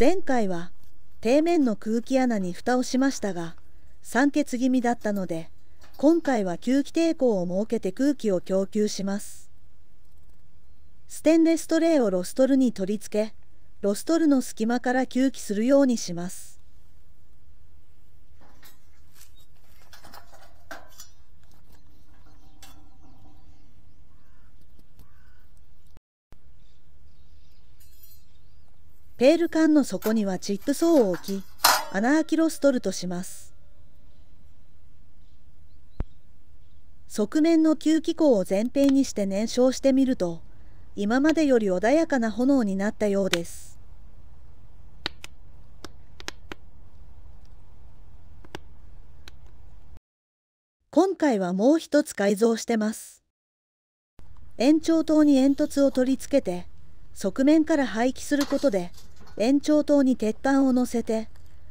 前回は底面の空気穴に蓋をしましたが酸欠気味だったので今回は吸気抵抗を設けて空気を供給しますステンレストレーをロストルに取り付けロストルの隙間から吸気するようにしますペール缶の底にはチップ層を置き穴あきロストルとします側面の吸気口を前編にして燃焼してみると今までより穏やかな炎になったようです今回はもう一つ改造してます延長灯に煙突を取り付けて側面から排気することで延長塔に鉄板を乗せて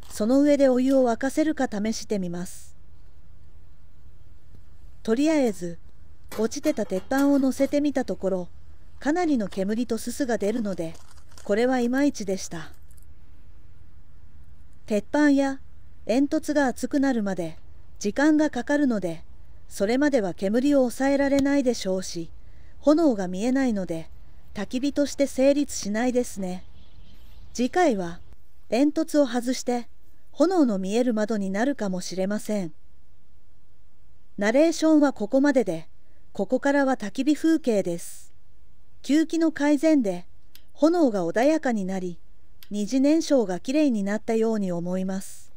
その上でお湯を沸かせるか試してみますとりあえず落ちてた鉄板を乗せてみたところかなりの煙とすすが出るのでこれはいまいちでした鉄板や煙突が熱くなるまで時間がかかるのでそれまでは煙を抑えられないでしょうし炎が見えないので焚き火として成立しないですね次回は煙突を外して炎の見える窓になるかもしれませんナレーションはここまででここからは焚き火風景です吸気の改善で炎が穏やかになり二次燃焼がきれいになったように思います